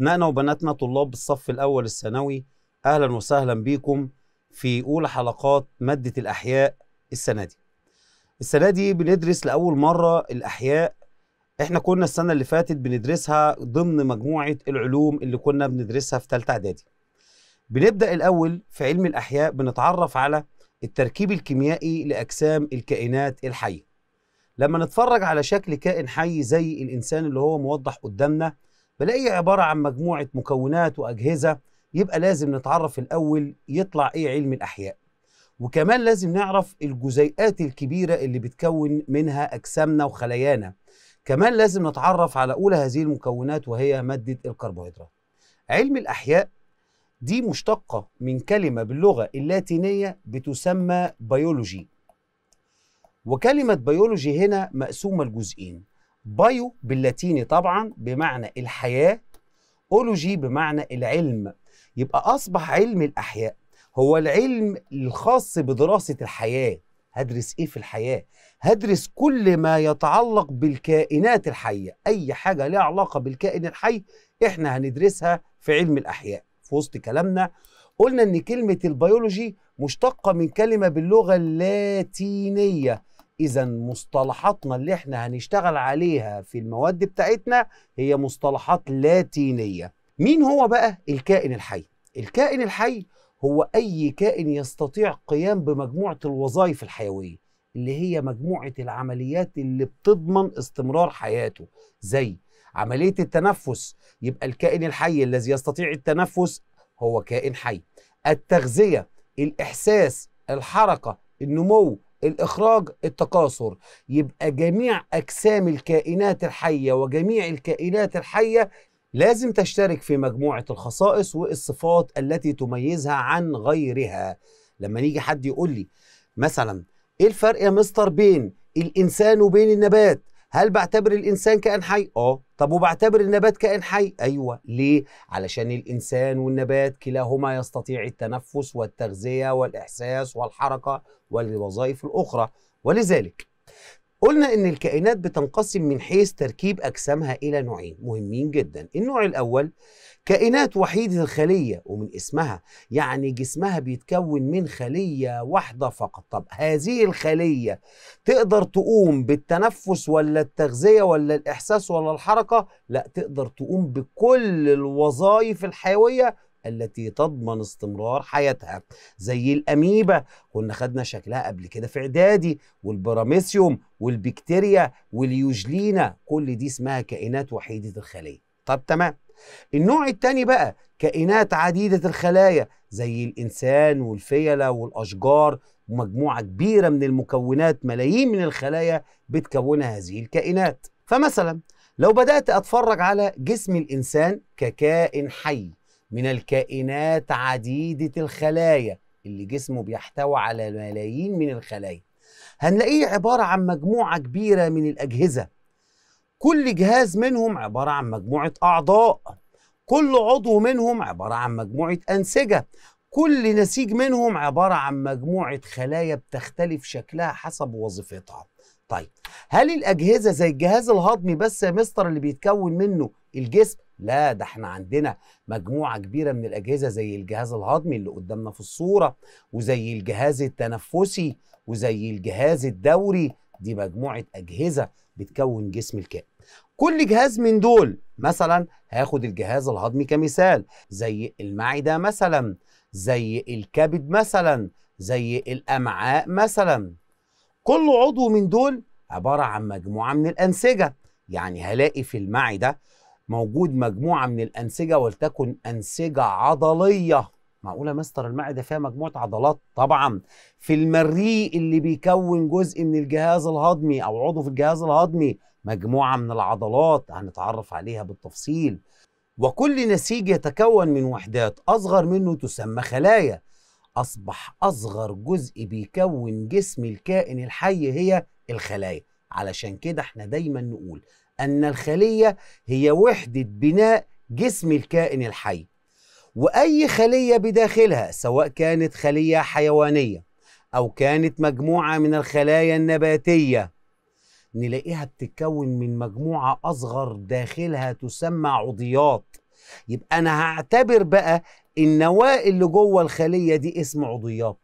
أبنائنا وبناتنا طلاب الصف الأول الثانوي أهلا وسهلا بيكم في أولى حلقات مادة الأحياء السنة دي السنة دي بندرس لأول مرة الأحياء احنا كنا السنة اللي فاتت بندرسها ضمن مجموعة العلوم اللي كنا بندرسها في ثالثه إعدادي بنبدأ الأول في علم الأحياء بنتعرف على التركيب الكيميائي لأجسام الكائنات الحية لما نتفرج على شكل كائن حي زي الإنسان اللي هو موضح قدامنا بلاقيه عبارة عن مجموعة مكونات وأجهزة يبقى لازم نتعرف الأول يطلع إيه علم الأحياء وكمان لازم نعرف الجزيئات الكبيرة اللي بتكون منها أجسامنا وخلايانا كمان لازم نتعرف على أولى هذه المكونات وهي مادة الكربوهيدرات علم الأحياء دي مشتقة من كلمة باللغة اللاتينية بتسمى بيولوجي وكلمة بيولوجي هنا مقسومة لجزئين بايو باللاتيني طبعا بمعنى الحياه اولوجي بمعنى العلم يبقى اصبح علم الاحياء هو العلم الخاص بدراسه الحياه هدرس ايه في الحياه هدرس كل ما يتعلق بالكائنات الحيه اي حاجه لها علاقه بالكائن الحي احنا هندرسها في علم الاحياء في وسط كلامنا قلنا ان كلمه البيولوجي مشتقه من كلمه باللغه اللاتينيه اذا مصطلحاتنا اللي احنا هنشتغل عليها في المواد بتاعتنا هي مصطلحات لاتينيه مين هو بقى الكائن الحي الكائن الحي هو اي كائن يستطيع قيام بمجموعه الوظائف الحيويه اللي هي مجموعه العمليات اللي بتضمن استمرار حياته زي عمليه التنفس يبقى الكائن الحي الذي يستطيع التنفس هو كائن حي التغذيه الاحساس الحركه النمو الإخراج التكاثر يبقى جميع أجسام الكائنات الحية وجميع الكائنات الحية لازم تشترك في مجموعة الخصائص والصفات التي تميزها عن غيرها لما نيجي حد يقول لي مثلا ايه الفرق يا مستر بين الانسان وبين النبات هل بعتبر الانسان كائن حي اه طب وبعتبر النبات كائن حي ايوه ليه علشان الانسان والنبات كلاهما يستطيع التنفس والتغذيه والاحساس والحركه والوظائف الاخرى ولذلك قلنا ان الكائنات بتنقسم من حيث تركيب اجسامها الى نوعين مهمين جدا النوع الاول كائنات وحيدة الخلية ومن اسمها يعني جسمها بيتكون من خلية واحدة فقط طب هذه الخلية تقدر تقوم بالتنفس ولا التغذية ولا الإحساس ولا الحركة لا تقدر تقوم بكل الوظائف الحيوية التي تضمن استمرار حياتها زي الاميبا كنا خدنا شكلها قبل كده في اعدادي والبراميسيوم والبكتيريا واليوجلينا كل دي اسمها كائنات وحيده الخليه طب تمام النوع الثاني بقى كائنات عديدة الخلايا زي الإنسان والفيلة والأشجار ومجموعة كبيرة من المكونات ملايين من الخلايا بتكونها هذه الكائنات فمثلا لو بدأت أتفرج على جسم الإنسان ككائن حي من الكائنات عديدة الخلايا اللي جسمه بيحتوي على ملايين من الخلايا هنلاقيه عبارة عن مجموعة كبيرة من الأجهزة كل جهاز منهم عبارة عن مجموعة أعضاء كل عضو منهم عبارة عن مجموعة أنسجة كل نسيج منهم عبارة عن مجموعة خلايا بتختلف شكلها حسب وظيفتها طيب هل الأجهزة زي الجهاز الهضمي بس يا مستر اللي بيتكون منه الجسم؟ لا ده احنا عندنا مجموعة كبيرة من الأجهزة زي الجهاز الهضمي اللي قدامنا في الصورة وزي الجهاز التنفسي وزي الجهاز الدوري دي مجموعه اجهزه بتكون جسم الكائن كل جهاز من دول مثلا هاخد الجهاز الهضمي كمثال زي المعده مثلا زي الكبد مثلا زي الامعاء مثلا كل عضو من دول عباره عن مجموعه من الانسجه يعني هلاقي في المعده موجود مجموعه من الانسجه ولتكن انسجه عضليه معقولة مستر المعدة فيها مجموعة عضلات طبعا في المريء اللي بيكون جزء من الجهاز الهضمي أو عضو في الجهاز الهضمي مجموعة من العضلات هنتعرف عليها بالتفصيل وكل نسيج يتكون من وحدات أصغر منه تسمى خلايا أصبح أصغر جزء بيكون جسم الكائن الحي هي الخلايا علشان كده احنا دايما نقول أن الخلية هي وحدة بناء جسم الكائن الحي واي خليه بداخلها سواء كانت خليه حيوانيه او كانت مجموعه من الخلايا النباتيه نلاقيها بتتكون من مجموعه اصغر داخلها تسمى عضيات يبقى انا هعتبر بقى النواة اللي جوه الخليه دي اسم عضيات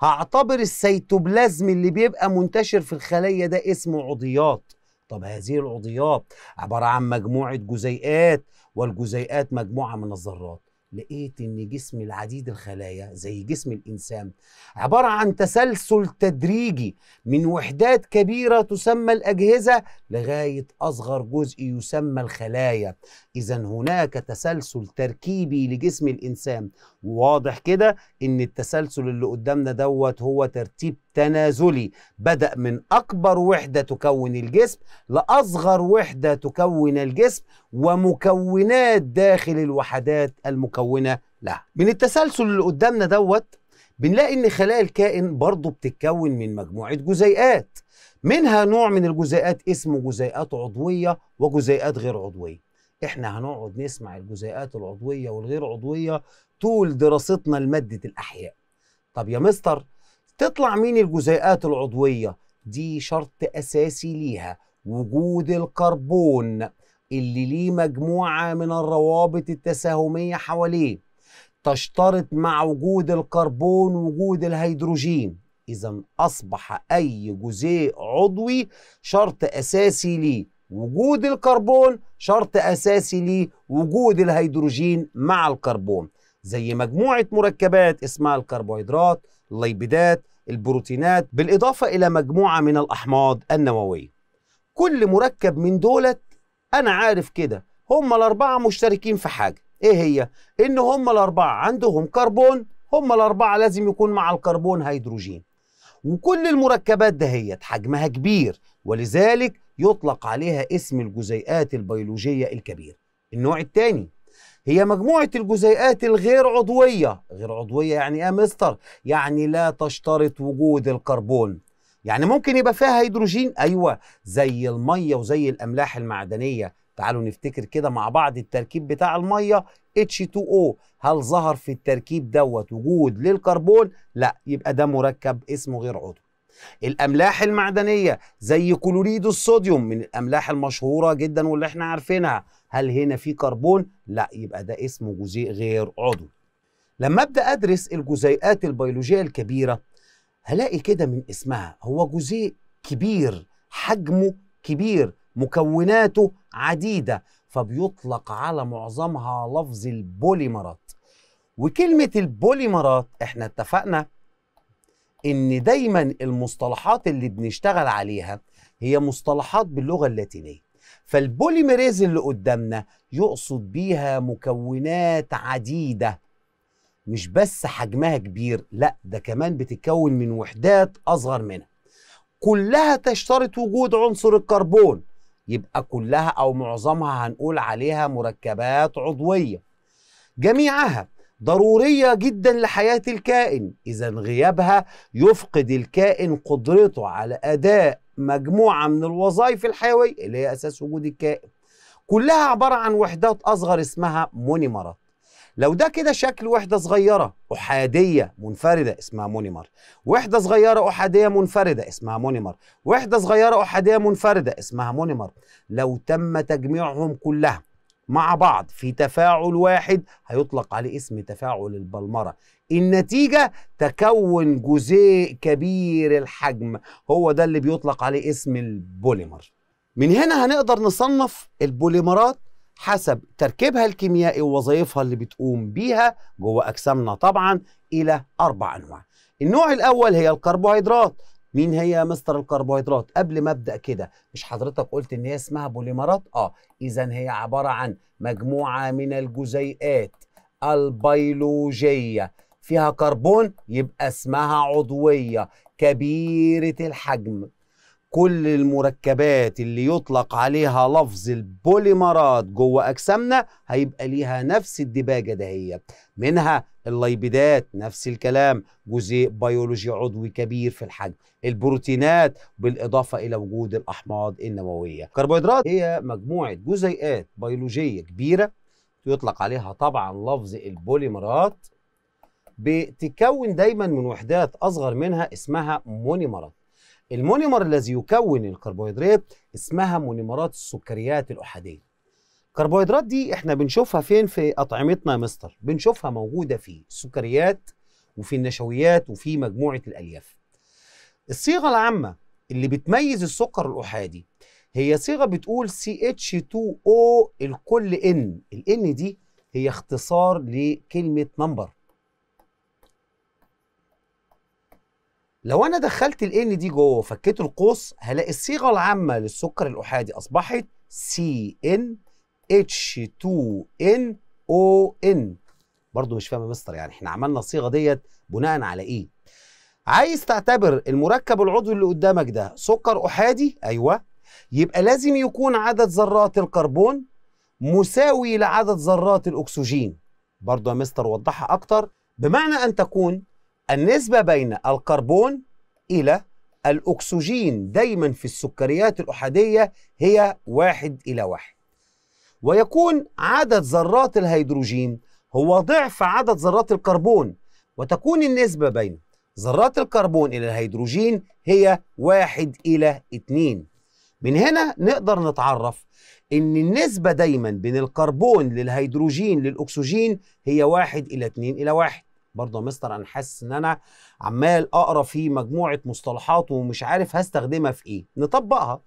هعتبر السيتوبلازم اللي بيبقى منتشر في الخليه ده اسمه عضيات طب هذه العضيات عباره عن مجموعه جزيئات والجزيئات مجموعه من الذرات لقيت ان جسم العديد الخلايا زي جسم الانسان عباره عن تسلسل تدريجي من وحدات كبيره تسمى الاجهزه لغايه اصغر جزء يسمى الخلايا اذا هناك تسلسل تركيبي لجسم الانسان وواضح كده ان التسلسل اللي قدامنا دوت هو ترتيب تنازلي بدأ من أكبر وحدة تكون الجسم لأصغر وحدة تكون الجسم ومكونات داخل الوحدات المكونة لها من التسلسل اللي قدامنا دوت بنلاقي ان خلايا الكائن برضه بتتكون من مجموعة جزيئات منها نوع من الجزيئات اسمه جزيئات عضوية وجزيئات غير عضوية احنا هنقعد نسمع الجزيئات العضوية والغير عضوية طول دراستنا لمادة الأحياء طب يا مستر تطلع مين الجزيئات العضوية دي شرط أساسي ليها وجود الكربون اللي ليه مجموعة من الروابط التساهمية حواليه تشترط مع وجود الكربون وجود الهيدروجين إذا أصبح أي جزيء عضوي شرط أساسي ليه وجود الكربون شرط أساسي ليه وجود الهيدروجين مع الكربون زي مجموعة مركبات اسمها الكربوهيدرات الليبيدات البروتينات بالإضافة إلى مجموعة من الأحماض النووية كل مركب من دولت أنا عارف كده هم الأربعة مشتركين في حاجة إيه هي؟ إن هم الأربعة عندهم كربون هم الأربعة لازم يكون مع الكربون هيدروجين وكل المركبات دهيت حجمها كبير ولذلك يطلق عليها اسم الجزيئات البيولوجية الكبيرة النوع الثاني هي مجموعة الجزيئات الغير عضوية غير عضوية يعني ايه مستر؟ يعني لا تشترط وجود الكربون يعني ممكن يبقى فيها هيدروجين ايوه زي الميه وزي الاملاح المعدنيه تعالوا نفتكر كده مع بعض التركيب بتاع الميه H2O هل ظهر في التركيب دوت وجود للكربون لا يبقى ده مركب اسمه غير عضوي الاملاح المعدنيه زي كلوريد الصوديوم من الاملاح المشهوره جدا واللي احنا عارفينها هل هنا في كربون لا يبقى ده اسمه جزيء غير عضوي لما ابدا ادرس الجزيئات البيولوجيه الكبيره هلاقي كده من اسمها هو جزيء كبير حجمه كبير مكوناته عديده فبيطلق على معظمها لفظ البوليمرات وكلمه البوليمرات احنا اتفقنا ان دايما المصطلحات اللي بنشتغل عليها هي مصطلحات باللغه اللاتينيه فالبوليميريز اللي قدامنا يقصد بيها مكونات عديدة مش بس حجمها كبير لا ده كمان بتتكون من وحدات أصغر منها كلها تشترط وجود عنصر الكربون يبقى كلها أو معظمها هنقول عليها مركبات عضوية جميعها ضرورية جدا لحياة الكائن إذا غيابها يفقد الكائن قدرته على أداء مجموعة من الوظائف الحيوية اللي هي أساس وجود الكائن كلها عبارة عن وحدات أصغر اسمها مونيمرات لو ده كده شكل وحدة صغيرة أحادية منفردة اسمها مونيمر وحدة صغيرة أحادية منفردة اسمها مونيمر وحدة صغيرة أحادية منفردة اسمها مونيمر لو تم تجميعهم كلها مع بعض في تفاعل واحد هيطلق عليه اسم تفاعل البلمرة النتيجة تكون جزيء كبير الحجم هو ده اللي بيطلق عليه اسم البوليمر من هنا هنقدر نصنف البوليمرات حسب تركيبها الكيميائي ووظائفها اللي بتقوم بيها جوه أجسامنا طبعا إلى أربع أنواع النوع الأول هي الكربوهيدرات مين هي مستر الكربوهيدرات قبل ما ابدا كده مش حضرتك قلت ان هي اسمها بوليمرات اه اذا هي عباره عن مجموعه من الجزيئات البيولوجيه فيها كربون يبقى اسمها عضويه كبيره الحجم كل المركبات اللي يطلق عليها لفظ البوليمرات جوه أجسامنا هيبقى ليها نفس الدباجة دهيت منها الليبيدات نفس الكلام جزء بيولوجي عضوي كبير في الحجم البروتينات بالإضافة إلى وجود الأحماض النووية الكربوهيدرات هي مجموعة جزيئات بيولوجية كبيرة يطلق عليها طبعا لفظ البوليمرات بتكون دايما من وحدات أصغر منها اسمها مونيمرات المونيمر الذي يكون الكربوهيدرات اسمها مونيمرات السكريات الأحادية الكربوهيدرات دي احنا بنشوفها فين في أطعمتنا يا مستر بنشوفها موجودة في السكريات وفي النشويات وفي مجموعة الألياف الصيغة العامة اللي بتميز السكر الأحادي هي صيغة بتقول CH2O الكل N ال N دي هي اختصار لكلمة نمبر لو انا دخلت ال ان دي جوه وفكيت القوس هلاقي الصيغه العامه للسكر الاحادي اصبحت سي ان اتش 2 ان او ان برضه مش فاهم يا مستر يعني احنا عملنا الصيغه ديت بناء على ايه عايز تعتبر المركب العضوي اللي قدامك ده سكر احادي ايوه يبقى لازم يكون عدد ذرات الكربون مساوي لعدد ذرات الاكسجين برضه يا مستر وضحها اكتر بمعنى ان تكون النسبة بين الكربون إلى الأكسجين دايما في السكريات الأحادية هي واحد إلى واحد ويكون عدد ذرات الهيدروجين هو ضعف عدد ذرات الكربون وتكون النسبة بين ذرات الكربون إلى الهيدروجين هي واحد إلى اتنين من هنا نقدر نتعرف إن النسبة دايما بين الكربون للهيدروجين للأكسجين هي واحد إلى اتنين إلى واحد برضه يا مستر انا حاسس ان انا عمال اقرا في مجموعه مصطلحات ومش عارف هستخدمها في ايه نطبقها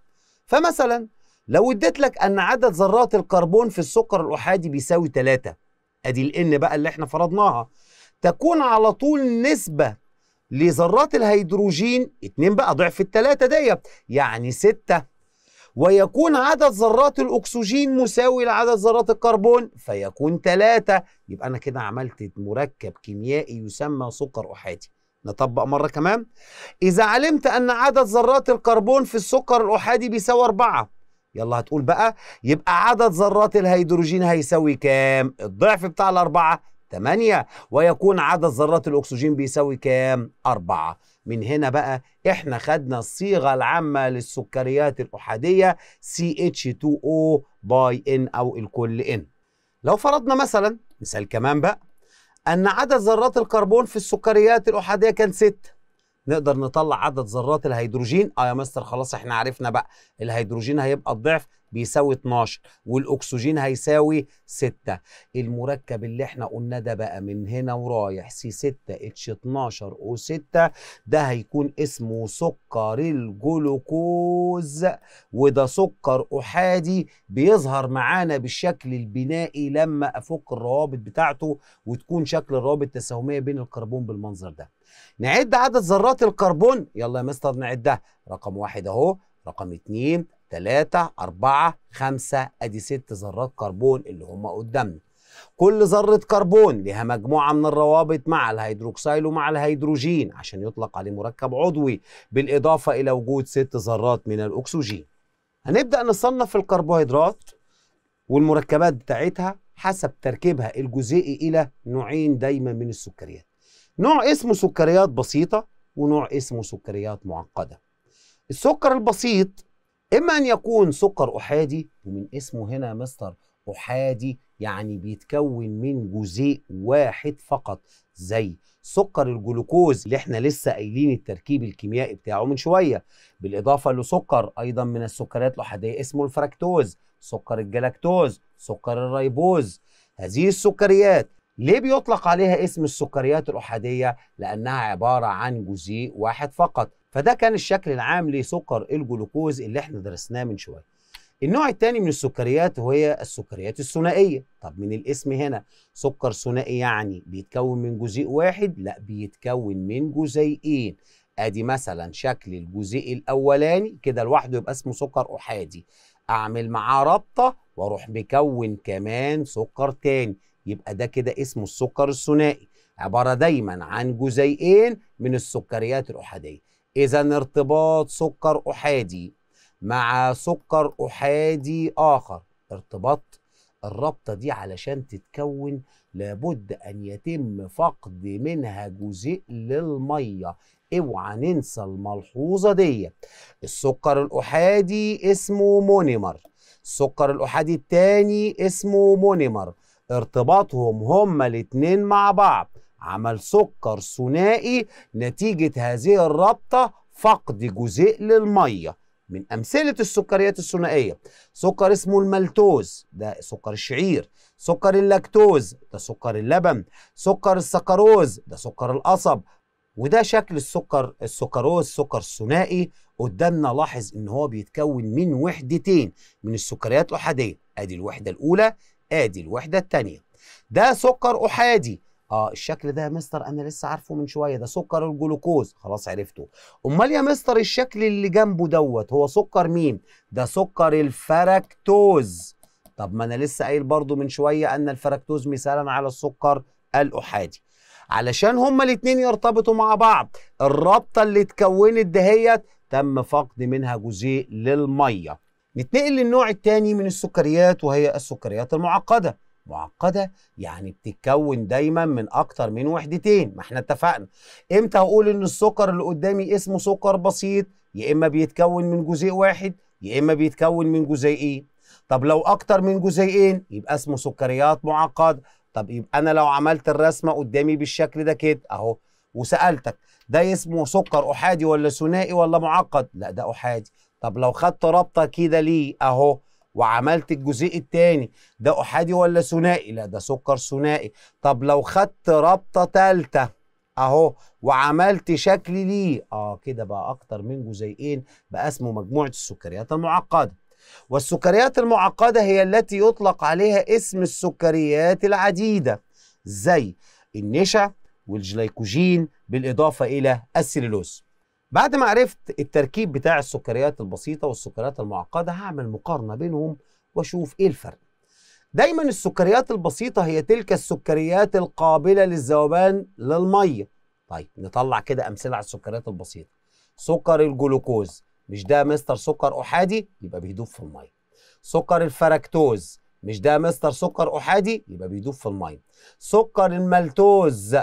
فمثلا لو اديت لك ان عدد ذرات الكربون في السكر الاحادي بيساوي 3 ادي الان بقى اللي احنا فرضناها تكون على طول نسبه لذرات الهيدروجين 2 بقى ضعف 3 ديت يعني 6 ويكون عدد ذرات الأكسجين مساوي لعدد ذرات الكربون فيكون ثلاثة يبقى أنا كده عملت مركب كيميائي يسمى سكر أحادي نطبق مرة كمان إذا علمت أن عدد ذرات الكربون في السكر الأحادي بيساوي أربعة يلا هتقول بقى يبقى عدد ذرات الهيدروجين هيساوي كام؟ الضعف بتاع الأربعة 8 ويكون عدد ذرات الأكسجين بيساوي كام؟ 4 من هنا بقى احنا خدنا الصيغه العامه للسكريات الاحاديه CH2O باي N او الكل N لو فرضنا مثلا مثال كمان بقى ان عدد ذرات الكربون في السكريات الاحاديه كان 6 نقدر نطلع عدد ذرات الهيدروجين اه يا مستر خلاص احنا عرفنا بقى الهيدروجين هيبقى الضعف بيساوي 12 والاكسجين هيساوي 6 المركب اللي احنا قلنا ده بقى من هنا ورايح سي 6 اتش 12 او 6 ده هيكون اسمه سكر الجلوكوز وده سكر احادي بيظهر معانا بالشكل البنائي لما افك الروابط بتاعته وتكون شكل الروابط تساهميه بين الكربون بالمنظر ده نعد عدد ذرات الكربون يلا يا مستر نعدها رقم واحد اهو رقم اتنين تلاتة أربعة خمسة أدي ست ذرات كربون اللي هما قدامنا كل ذرة كربون لها مجموعة من الروابط مع الهيدروكسيل ومع الهيدروجين عشان يطلق عليه مركب عضوي بالإضافة إلى وجود ست ذرات من الأكسجين هنبدأ نصنف الكربوهيدرات والمركبات بتاعتها حسب تركيبها الجزيئي إلى نوعين دايما من السكريات نوع اسمه سكريات بسيطة ونوع اسمه سكريات معقدة السكر البسيط إما أن يكون سكر أحادي ومن اسمه هنا مستر أحادي يعني بيتكون من جزيء واحد فقط زي سكر الجلوكوز اللي احنا لسه قايلين التركيب الكيميائي بتاعه من شوية بالإضافة لسكر أيضا من السكريات الأحادية اسمه الفركتوز سكر الجلاكتوز سكر الريبوز هذه السكريات ليه بيطلق عليها اسم السكريات الأحادية؟ لأنها عبارة عن جزيء واحد فقط فده كان الشكل العام لسكر الجلوكوز اللي احنا درسناه من شوية النوع الثاني من السكريات وهي السكريات الثنائية طب من الاسم هنا سكر ثنائي يعني بيتكون من جزيء واحد لا بيتكون من جزيئين ادي مثلا شكل الجزيء الاولاني كده لوحده يبقى اسمه سكر احادي اعمل معاه رابطه واروح مكون كمان سكر تاني يبقى ده كده اسمه السكر الثنائي عبارة دايما عن جزيئين من السكريات الأحادية إذا ارتباط سكر أحادي مع سكر أحادي آخر ارتباط الرابطة دي علشان تتكون لابد أن يتم فقد منها جزيء للمية اوعى ننسى الملحوظة دي السكر الأحادي اسمه مونيمر السكر الأحادي الثاني اسمه مونيمر ارتباطهم هما الاتنين مع بعض عمل سكر ثنائي نتيجة هذه الرابطة فقد جزيء للمية من أمثلة السكريات الثنائية سكر اسمه المالتوز ده سكر الشعير سكر اللاكتوز ده سكر اللبن سكر السكروز ده سكر القصب وده شكل السكر السكروز سكر ثنائي قدامنا لاحظ ان هو بيتكون من وحدتين من السكريات الاحاديه ادي الوحده الاولى ادي الوحده الثانيه ده سكر احادي اه الشكل ده يا مستر انا لسه عارفه من شويه ده سكر الجلوكوز خلاص عرفته امال يا مستر الشكل اللي جنبه دوت هو سكر مين ده سكر الفركتوز طب ما انا لسه قايل برضو من شويه ان الفركتوز مثالا على السكر الاحادي علشان هما الاتنين يرتبطوا مع بعض الرابطه اللي اتكونت دهيت تم فقد منها جزيء للميه نتنقل للنوع الثاني من السكريات وهي السكريات المعقده معقده يعني بتتكون دايما من اكتر من وحدتين ما احنا اتفقنا امتى هقول ان السكر اللي قدامي اسمه سكر بسيط يا اما بيتكون من جزيء واحد يا اما بيتكون من جزيئين إيه؟ طب لو اكتر من جزيئين يبقى اسمه سكريات معقده طب يبقى انا لو عملت الرسمه قدامي بالشكل ده كده اهو وسالتك ده اسمه سكر احادي ولا ثنائي ولا معقد لا ده احادي طب لو خدت رابطه كده ليه اهو وعملت الجزيء الثاني ده احادي ولا ثنائي لا ده سكر ثنائي طب لو خدت رابطه ثالثه اهو وعملت شكل ليه اه كده بقى اكتر من جزيئين بقى اسمه مجموعه السكريات المعقده والسكريات المعقده هي التي يطلق عليها اسم السكريات العديده زي النشا والجليكوجين بالاضافه الى السلولوز بعد ما عرفت التركيب بتاع السكريات البسيطة والسكريات المعقدة هعمل مقارنة بينهم واشوف ايه الفرق دايما السكريات البسيطة هي تلك السكريات القابلة للذوبان للمية طيب نطلع كده أمثلة على السكريات البسيطة سكر الجلوكوز مش ده مستر سكر أحادي يبقى بيدوب في المية سكر الفركتوز مش ده مستر سكر أحادي يبقى بيدوب في المية سكر المالتوز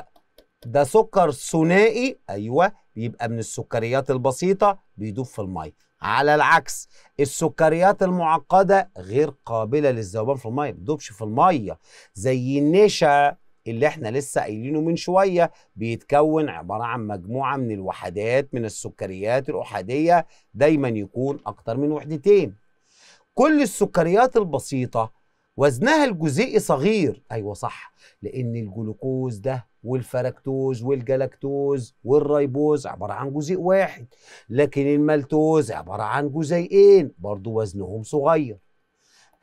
ده سكر ثنائي ايوه بيبقى من السكريات البسيطه بيدوب في الميه على العكس السكريات المعقده غير قابله للذوبان في الميه ما بتدوبش في الميه زي النشا اللي احنا لسه قايلينه من شويه بيتكون عباره عن مجموعه من الوحدات من السكريات الاحاديه دايما يكون اكتر من وحدتين كل السكريات البسيطه وزنها الجزيئي صغير ايوه صح لان الجلوكوز ده والفركتوز والجلاكتوز والريبوز عباره عن جزيء واحد لكن المالتوز عباره عن جزيئين برضو وزنهم صغير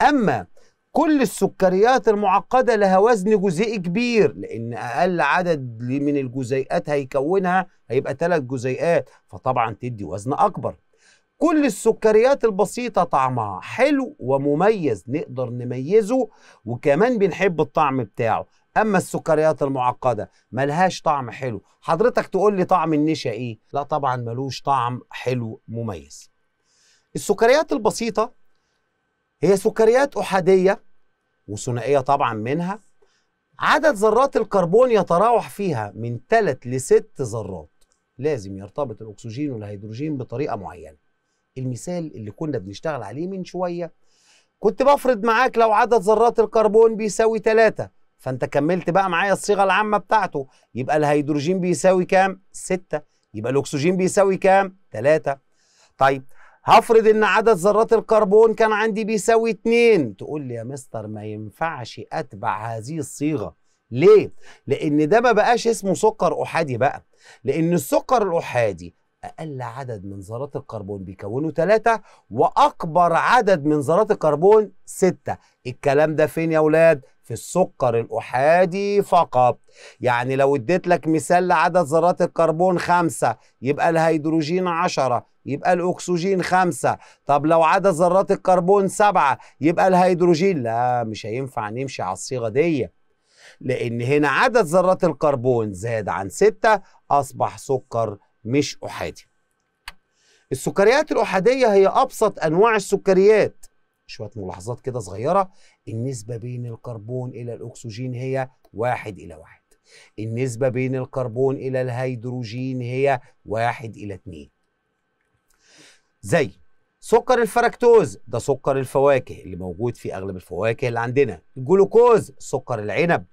اما كل السكريات المعقده لها وزن جزيئي كبير لان اقل عدد من الجزيئات هيكونها هيبقى ثلاث جزيئات فطبعا تدي وزن اكبر كل السكريات البسيطة طعمها حلو ومميز نقدر نميزه وكمان بنحب الطعم بتاعه اما السكريات المعقده ملهاش طعم حلو حضرتك تقول لي طعم النشا ايه لا طبعا ملوش طعم حلو مميز السكريات البسيطه هي سكريات احاديه وثنائيه طبعا منها عدد ذرات الكربون يتراوح فيها من 3 ل 6 ذرات لازم يرتبط الاكسجين والهيدروجين بطريقه معينه المثال اللي كنا بنشتغل عليه من شويه كنت بفرض معاك لو عدد ذرات الكربون بيساوي 3 فانت كملت بقى معايا الصيغه العامه بتاعته يبقى الهيدروجين بيساوي كام 6 يبقى الاكسجين بيساوي كام 3 طيب هفرض ان عدد ذرات الكربون كان عندي بيساوي 2 تقول لي يا مستر ما ينفعش اتبع هذه الصيغه ليه لان ده ما بقاش اسمه سكر احادي بقى لان السكر الاحادي أقل عدد من ذرات الكربون بيكونوا ثلاثة وأكبر عدد من ذرات الكربون ستة الكلام ده فين يا ولاد؟ في السكر الأحادي فقط يعني لو اديت لك مثال لعدد ذرات الكربون خمسة يبقى الهيدروجين عشرة يبقى الأكسجين خمسة طب لو عدد ذرات الكربون سبعة يبقى الهيدروجين لا مش هينفع نمشي على الصيغة دي لأن هنا عدد ذرات الكربون زاد عن ستة أصبح سكر مش احادي السكريات الاحاديه هي ابسط انواع السكريات شويه ملاحظات كده صغيره النسبه بين الكربون الى الاكسجين هي واحد الى واحد النسبه بين الكربون الى الهيدروجين هي واحد الى اتنين زي سكر الفركتوز ده سكر الفواكه اللي موجود في اغلب الفواكه اللي عندنا الجلوكوز سكر العنب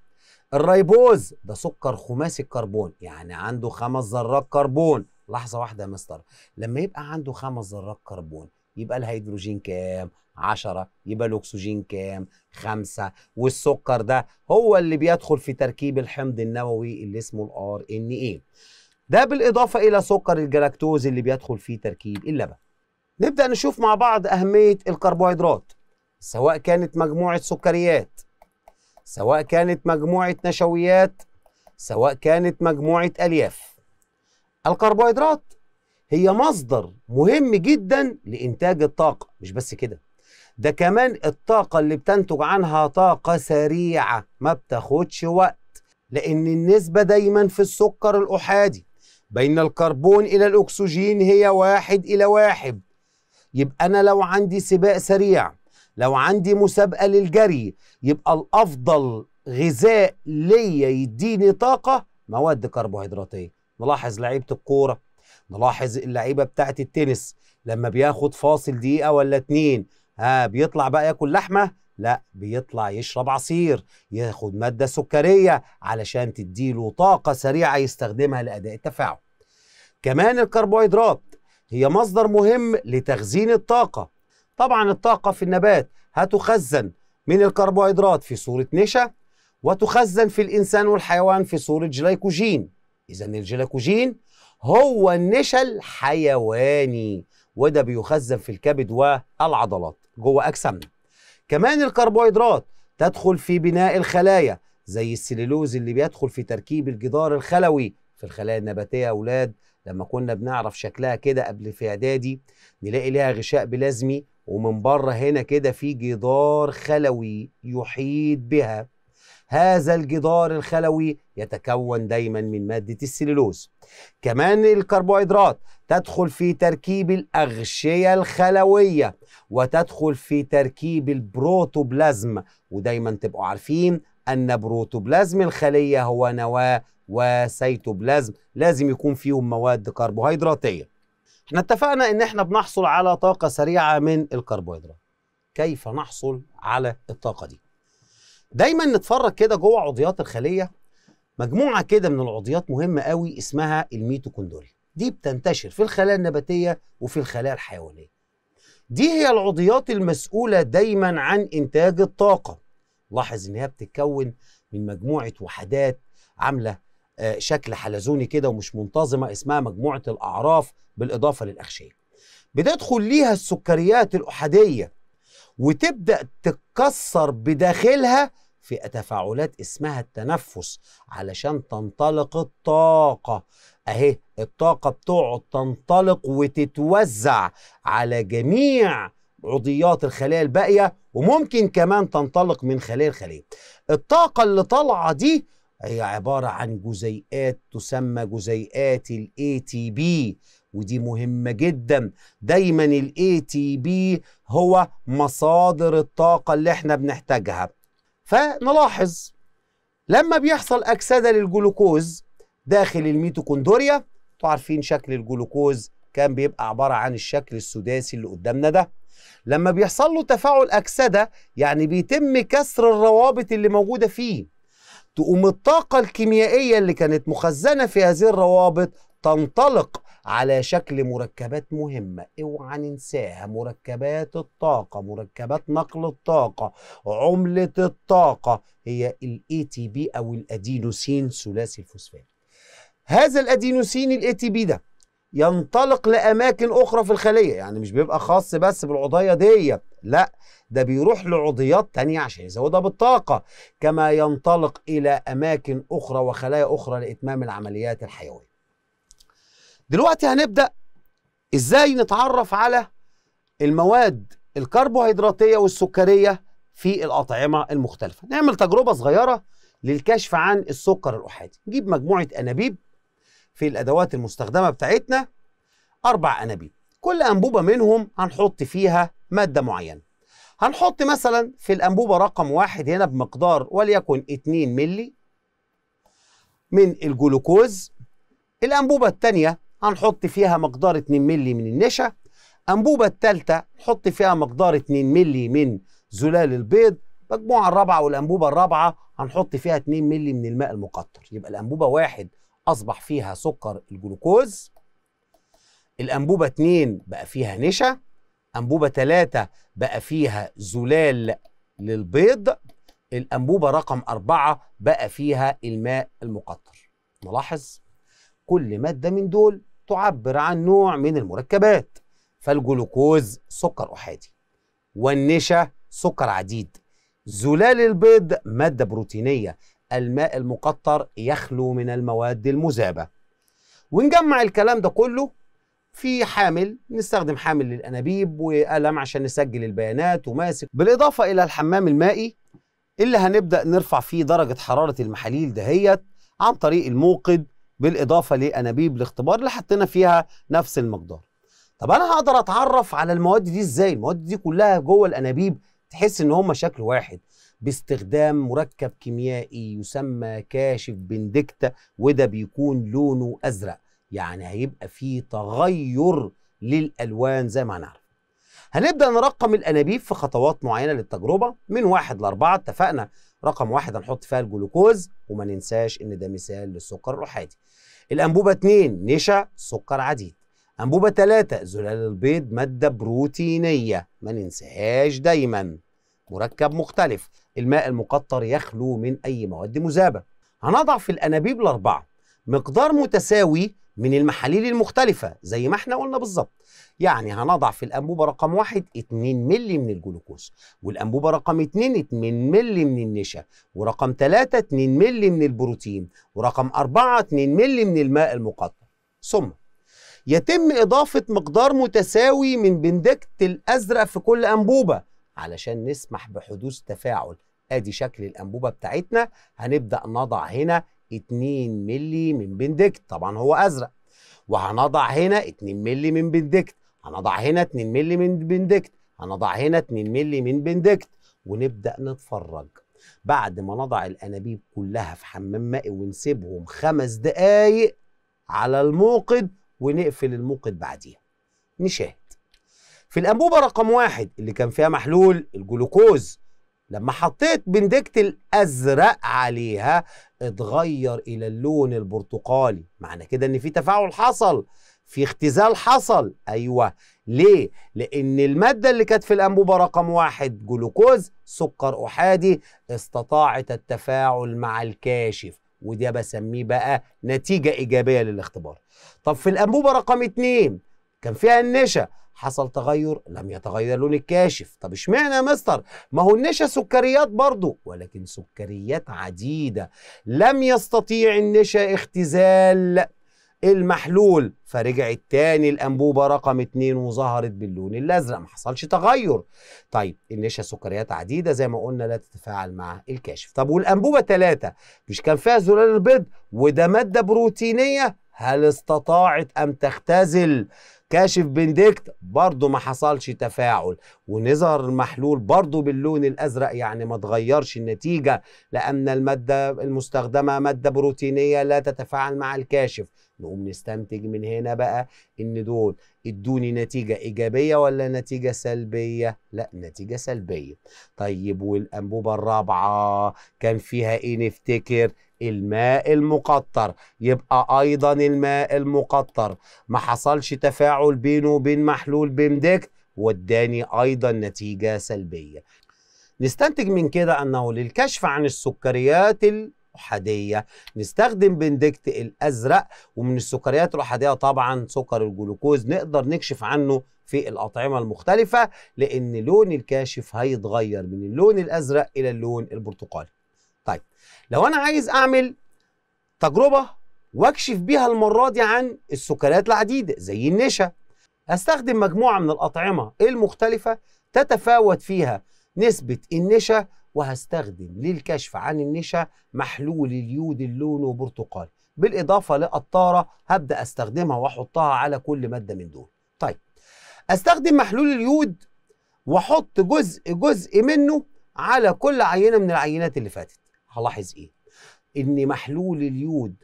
الريبوز ده سكر خماسي الكربون يعني عنده خمس ذرات كربون لحظه واحده يا مستر لما يبقى عنده خمس ذرات كربون يبقى الهيدروجين كام 10 يبقى الاكسجين كام 5 والسكر ده هو اللي بيدخل في تركيب الحمض النووي اللي اسمه الار ان اي ده بالاضافه الى سكر الجلاكتوز اللي بيدخل في تركيب اللبن نبدا نشوف مع بعض اهميه الكربوهيدرات سواء كانت مجموعه سكريات سواء كانت مجموعة نشويات سواء كانت مجموعة ألياف الكربوهيدرات هي مصدر مهم جدا لإنتاج الطاقة مش بس كده ده كمان الطاقة اللي بتنتج عنها طاقة سريعة ما بتاخدش وقت لأن النسبة دايما في السكر الأحادي بين الكربون إلى الأكسجين هي واحد إلى واحد يبقى أنا لو عندي سباق سريع لو عندي مسابقة للجري يبقى الأفضل غذاء ليا يديني طاقة مواد كربوهيدراتية نلاحظ لعيبة الكورة نلاحظ اللعيبة بتاعة التنس لما بياخد فاصل دقيقة ولا اتنين ها بيطلع بقى ياكل لحمة لا بيطلع يشرب عصير ياخد مادة سكرية علشان تديله طاقة سريعة يستخدمها لأداء التفاعل كمان الكربوهيدرات هي مصدر مهم لتخزين الطاقة طبعا الطاقة في النبات هتخزن من الكربوهيدرات في صورة نشا وتخزن في الإنسان والحيوان في صورة جلايكوجين إذا الجلايكوجين هو النشا الحيواني وده بيخزن في الكبد والعضلات جوه أجسامنا كمان الكربوهيدرات تدخل في بناء الخلايا زي السليلوز اللي بيدخل في تركيب الجدار الخلوي في الخلايا النباتية يا أولاد لما كنا بنعرف شكلها كده قبل في إعدادي نلاقي لها غشاء بلازمي ومن بره هنا كده في جدار خلوي يحيط بها هذا الجدار الخلوي يتكون دايما من مادة السليلوز كمان الكربوهيدرات تدخل في تركيب الأغشية الخلوية وتدخل في تركيب البروتوبلازم ودايما تبقوا عارفين أن بروتوبلازم الخلية هو نواة وسيتوبلازم لازم يكون فيهم مواد كربوهيدراتية احنا اتفقنا ان احنا بنحصل على طاقة سريعة من الكربوهيدرات كيف نحصل على الطاقة دي دايما نتفرج كده جوه عضيات الخلية مجموعة كده من العضيات مهمة قوي اسمها الميتوكوندريا دي بتنتشر في الخلايا النباتية وفي الخلايا الحيوانية دي هي العضيات المسؤولة دايما عن إنتاج الطاقة لاحظ إنها بتتكون من مجموعة وحدات عاملة آه، شكل حلزوني كده ومش منتظمه اسمها مجموعه الاعراف بالاضافه للأخشية بتدخل ليها السكريات الاحاديه وتبدا تتكسر بداخلها في تفاعلات اسمها التنفس علشان تنطلق الطاقه اهي الطاقه بتقعد تنطلق وتتوزع على جميع عضيات الخلايا الباقيه وممكن كمان تنطلق من خليه لخليه. الطاقه اللي طالعه دي هي عبارة عن جزيئات تسمى جزيئات الاي تي بي ودي مهمة جدا دايما الاي تي بي هو مصادر الطاقة اللي احنا بنحتاجها فنلاحظ لما بيحصل أكسدة للجلوكوز داخل الميتوكوندوريا انتوا عارفين شكل الجلوكوز كان بيبقى عبارة عن الشكل السداسي اللي قدامنا ده لما بيحصل له تفاعل أكسدة يعني بيتم كسر الروابط اللي موجودة فيه تقوم الطاقة الكيميائية اللي كانت مخزنة في هذه الروابط تنطلق على شكل مركبات مهمة اوعى ننساها مركبات الطاقة مركبات نقل الطاقة عملة الطاقة هي الاي تي بي أو الأدينوسين ثلاثي الفوسفات هذا الأدينوسين الاي تي بي ده ينطلق لاماكن اخرى في الخليه يعني مش بيبقى خاص بس بالعضيه ديت لا ده بيروح لعضيات تانية عشان يزودها بالطاقه كما ينطلق الى اماكن اخرى وخلايا اخرى لاتمام العمليات الحيويه دلوقتي هنبدا ازاي نتعرف على المواد الكربوهيدراتيه والسكريه في الاطعمه المختلفه نعمل تجربه صغيره للكشف عن السكر الاحادي نجيب مجموعه انابيب في الأدوات المستخدمة بتاعتنا أربع أنابيب كل أنبوبة منهم هنحط فيها مادة معينة هنحط مثلا في الأنبوبة رقم واحد هنا بمقدار وليكن 2 ملي من الجلوكوز الأنبوبة الثانية هنحط فيها مقدار 2 ملي من النشا الأنبوبة الثالثة نحط فيها مقدار 2 ملي من زلال البيض المجموعة الرابعة والأنبوبة الرابعة هنحط فيها 2 ملي من الماء المقطر يبقى الأنبوبة واحد اصبح فيها سكر الجلوكوز الانبوبه 2 بقى فيها نشا انبوبه 3 بقى فيها زلال للبيض الانبوبه رقم 4 بقى فيها الماء المقطر نلاحظ كل ماده من دول تعبر عن نوع من المركبات فالجلوكوز سكر احادي والنشا سكر عديد زلال البيض ماده بروتينيه الماء المقطر يخلو من المواد المذابه ونجمع الكلام ده كله في حامل نستخدم حامل للانابيب وقلم عشان نسجل البيانات وماسك بالاضافه الى الحمام المائي اللي هنبدا نرفع فيه درجه حراره المحاليل دهيت عن طريق الموقد بالاضافه لانابيب الاختبار اللي حطينا فيها نفس المقدار طب انا هقدر اتعرف على المواد دي ازاي المواد دي كلها جوه الانابيب تحس ان هم شكل واحد باستخدام مركب كيميائي يسمى كاشف بندكتا وده بيكون لونه أزرق يعني هيبقى فيه تغير للألوان زي ما هنعرف هنبدأ نرقم الأنابيب في خطوات معينة للتجربة من واحد لأربعة اتفقنا رقم واحد هنحط فيها الجلوكوز وما ننساش إن ده مثال للسكر الأحادي الأنبوبة اتنين نشا سكر عديد أنبوبة ثلاثه زلال البيض مادة بروتينية ما ننساهاش دايماً مركب مختلف الماء المقطر يخلو من أي مواد مذابة هنضع في الأنابيب الأربعة مقدار متساوي من المحاليل المختلفة زي ما احنا قلنا بالظبط يعني هنضع في الأنبوبة رقم واحد 2 مللي من الجلوكوز والأنبوبة رقم 2 2 مللي من النشا ورقم 3 2 مللي من البروتين ورقم 4 2 مللي من الماء المقطر ثم يتم إضافة مقدار متساوي من بندكت الأزرق في كل أنبوبة علشان نسمح بحدوث تفاعل ادي شكل الانبوبه بتاعتنا هنبدا نضع هنا 2 مللي من بندكت طبعا هو ازرق وهنضع هنا 2 مللي من بندكت هنضع هنا 2 مللي من بندكت هنضع هنا 2 مللي من بندكت ونبدا نتفرج بعد ما نضع الانابيب كلها في حمام مائي ونسيبهم خمس دقايق على الموقد ونقفل الموقد بعديها نشاهد في الانبوبه رقم واحد اللي كان فيها محلول الجلوكوز لما حطيت بندكت الازرق عليها اتغير الى اللون البرتقالي معنى كده ان في تفاعل حصل في اختزال حصل ايوه ليه لان الماده اللي كانت في الانبوبه رقم واحد جلوكوز سكر احادي استطاعت التفاعل مع الكاشف وده بسميه بقى نتيجه ايجابيه للاختبار طب في الانبوبه رقم اتنين كان فيها النشا حصل تغير لم يتغير لون الكاشف طب اشمعنى يا مستر ما هو النشا سكريات برضو ولكن سكريات عديدة لم يستطيع النشا اختزال المحلول فرجعت تاني الانبوبه رقم اتنين وظهرت باللون الازرق ما حصلش تغير طيب النشا سكريات عديده زي ما قلنا لا تتفاعل مع الكاشف طب والانبوبه ثلاثه مش كان فيها زرار البيض وده ماده بروتينيه هل استطاعت ام تختزل كاشف بنديكت برضه ما حصلش تفاعل ونظهر المحلول برضه باللون الازرق يعني ما تغيرش النتيجه لان الماده المستخدمه ماده بروتينيه لا تتفاعل مع الكاشف نقوم نستنتج من هنا بقى ان دول ادوني نتيجة ايجابية ولا نتيجة سلبية لا نتيجة سلبية طيب والانبوبة الرابعة كان فيها ايه نفتكر الماء المقطر يبقى ايضا الماء المقطر ما حصلش تفاعل بينه وبين محلول بمدك واداني ايضا نتيجة سلبية نستنتج من كده انه للكشف عن السكريات احاديه نستخدم بندكت الازرق ومن السكريات الاحاديه طبعا سكر الجلوكوز نقدر نكشف عنه في الاطعمه المختلفه لان لون الكاشف هيتغير من اللون الازرق الى اللون البرتقالي طيب لو انا عايز اعمل تجربه واكشف بيها المره دي عن السكريات العديده زي النشا هستخدم مجموعه من الاطعمه المختلفه تتفاوت فيها نسبه النشا وهستخدم للكشف عن النشا محلول اليود اللون برتقالي بالإضافة لقطارة هبدأ أستخدمها وأحطها على كل مادة من دول طيب أستخدم محلول اليود وأحط جزء جزء منه على كل عينة من العينات اللي فاتت هلاحظ إيه؟ إن محلول اليود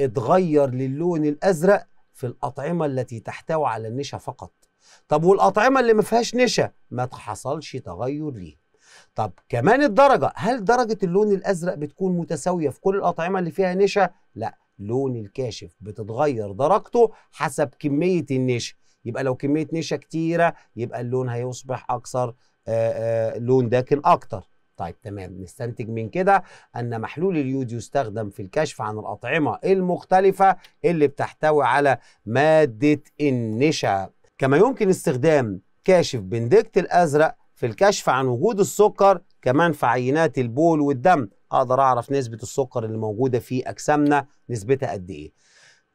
اتغير للون الأزرق في الأطعمة التي تحتوي على النشا فقط طب والأطعمة اللي ما فيهاش نشا ما حصلش تغير ليها طب كمان الدرجه هل درجه اللون الازرق بتكون متساويه في كل الاطعمه اللي فيها نشا لا لون الكاشف بتتغير درجته حسب كميه النشا يبقى لو كميه نشا كتيره يبقى اللون هيصبح اكثر آآ آآ لون داكن اكتر طيب تمام نستنتج من كده ان محلول اليود يستخدم في الكشف عن الاطعمه المختلفه اللي بتحتوي على ماده النشا كما يمكن استخدام كاشف بندكت الازرق في الكشف عن وجود السكر كمان في عينات البول والدم اقدر اعرف نسبه السكر اللي موجوده في اجسامنا نسبتها قد ايه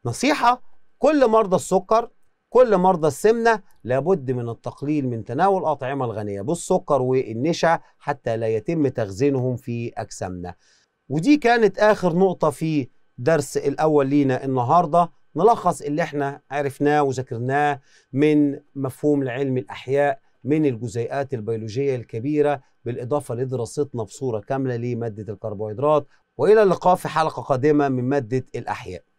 نصيحه كل مرضى السكر كل مرضى السمنه لابد من التقليل من تناول الاطعمه الغنيه بالسكر والنشا حتى لا يتم تخزينهم في اجسامنا ودي كانت اخر نقطه في درس الاول لينا النهارده نلخص اللي احنا عرفناه وذاكرناه من مفهوم العلم الاحياء من الجزيئات البيولوجية الكبيرة بالإضافة لدراستنا بصورة كاملة لمادة الكربوهيدرات وإلى اللقاء في حلقة قادمة من مادة الأحياء